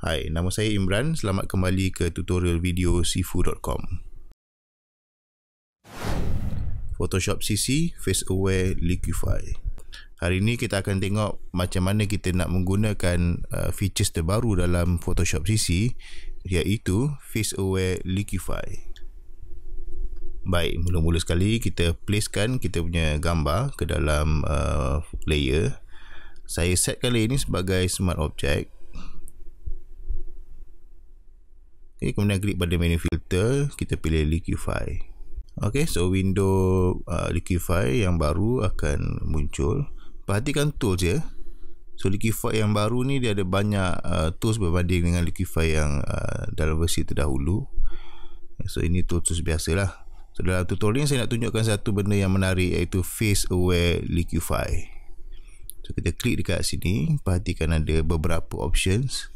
Hai, nama saya Imran. Selamat kembali ke tutorial video sifu.com. Photoshop CC Face Aware Liquify. Hari ini kita akan tengok macam mana kita nak menggunakan uh, features terbaru dalam Photoshop CC iaitu Face Aware Liquify. Baik, mula-mula sekali kita placekan kita punya gambar ke dalam uh, layer. Saya setkan layer ini sebagai smart object. okay, kemudian klik pada menu filter kita pilih liquify Okay, so window uh, liquify yang baru akan muncul perhatikan tools ya so liquify yang baru ni dia ada banyak uh, tools berbanding dengan liquify yang uh, dalam versi terdahulu so ini tools, -tools biasa lah so dalam tutorial ni saya nak tunjukkan satu benda yang menarik iaitu face away liquify so kita klik dekat sini perhatikan ada beberapa options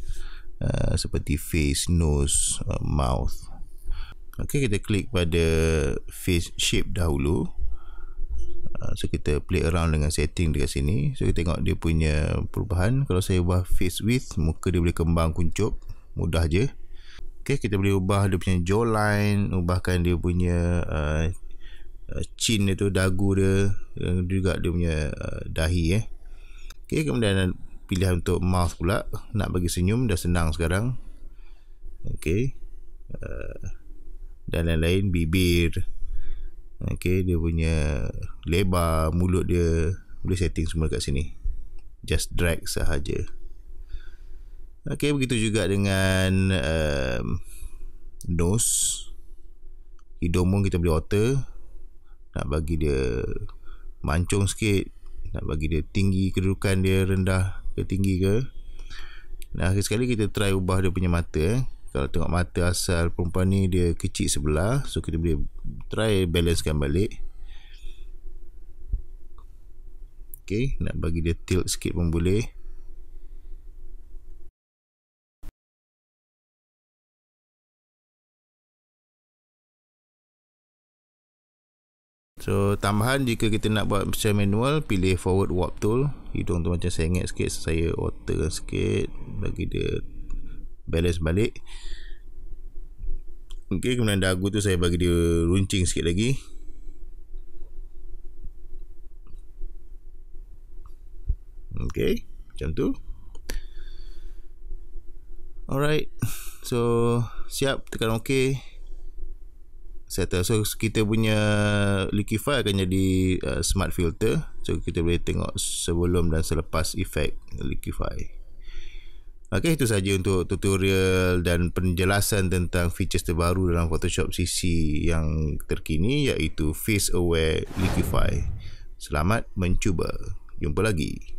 Uh, seperti face, nose, uh, mouth. Okey, kita klik pada face shape dahulu. Uh, so kita play around dengan setting dekat sini. So kita tengok dia punya perubahan. Kalau saya ubah face width, muka dia boleh kembang kuncup. Mudah je. Okey, kita boleh ubah dia punya jawline, ubahkan dia punya uh, uh chin dia tu dagu dia uh, juga dia punya uh, dahi eh. Okey kemudian pilihan untuk mouth pula nak bagi senyum dah senang sekarang okey uh, dan lain-lain bibir okey dia punya lebar mulut dia boleh setting semua kat sini just drag sahaja okey begitu juga dengan um, nose hidung pun kita boleh alter nak bagi dia mancung sikit nak bagi dia tinggi kedudukan dia rendah ke tinggi ke dan akhir sekali kita try ubah dia punya mata eh. kalau tengok mata asal perempuan ni dia kecil sebelah so kita boleh try balancekan balik ok nak bagi dia tilt sikit pun boleh So tambahan jika kita nak buat secara manual Pilih forward warp tool Hidung tu macam saya ingat sikit Saya alter sikit Bagi dia balance balik Ok kemudian dagu tu saya bagi dia runcing sikit lagi Ok macam tu Alright So siap tekan ok settle so kita punya liquify akan jadi uh, smart filter so kita boleh tengok sebelum dan selepas efek liquify Okay, itu sahaja untuk tutorial dan penjelasan tentang features terbaru dalam Photoshop CC yang terkini iaitu Face Aware Liquify. Selamat mencuba. Jumpa lagi.